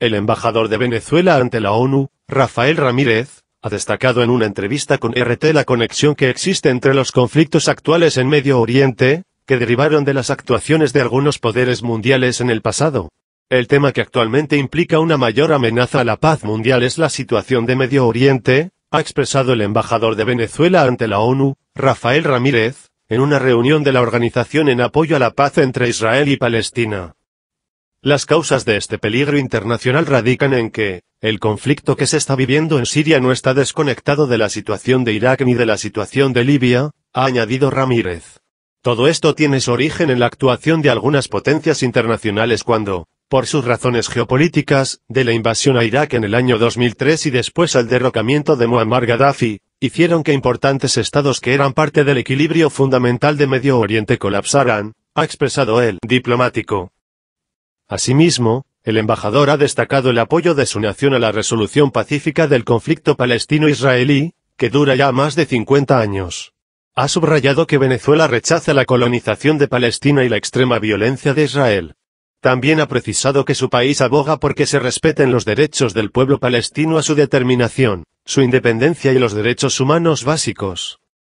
El embajador de Venezuela ante la ONU, Rafael Ramírez, ha destacado en una entrevista con RT la conexión que existe entre los conflictos actuales en Medio Oriente, que derivaron de las actuaciones de algunos poderes mundiales en el pasado. El tema que actualmente implica una mayor amenaza a la paz mundial es la situación de Medio Oriente, ha expresado el embajador de Venezuela ante la ONU, Rafael Ramírez, en una reunión de la organización en apoyo a la paz entre Israel y Palestina. Las causas de este peligro internacional radican en que, el conflicto que se está viviendo en Siria no está desconectado de la situación de Irak ni de la situación de Libia, ha añadido Ramírez. Todo esto tiene su origen en la actuación de algunas potencias internacionales cuando, por sus razones geopolíticas, de la invasión a Irak en el año 2003 y después al derrocamiento de Muammar Gaddafi, hicieron que importantes estados que eran parte del equilibrio fundamental de Medio Oriente colapsaran, ha expresado el diplomático. Asimismo, el embajador ha destacado el apoyo de su nación a la resolución pacífica del conflicto palestino-israelí, que dura ya más de 50 años. Ha subrayado que Venezuela rechaza la colonización de Palestina y la extrema violencia de Israel. También ha precisado que su país aboga porque se respeten los derechos del pueblo palestino a su determinación, su independencia y los derechos humanos básicos.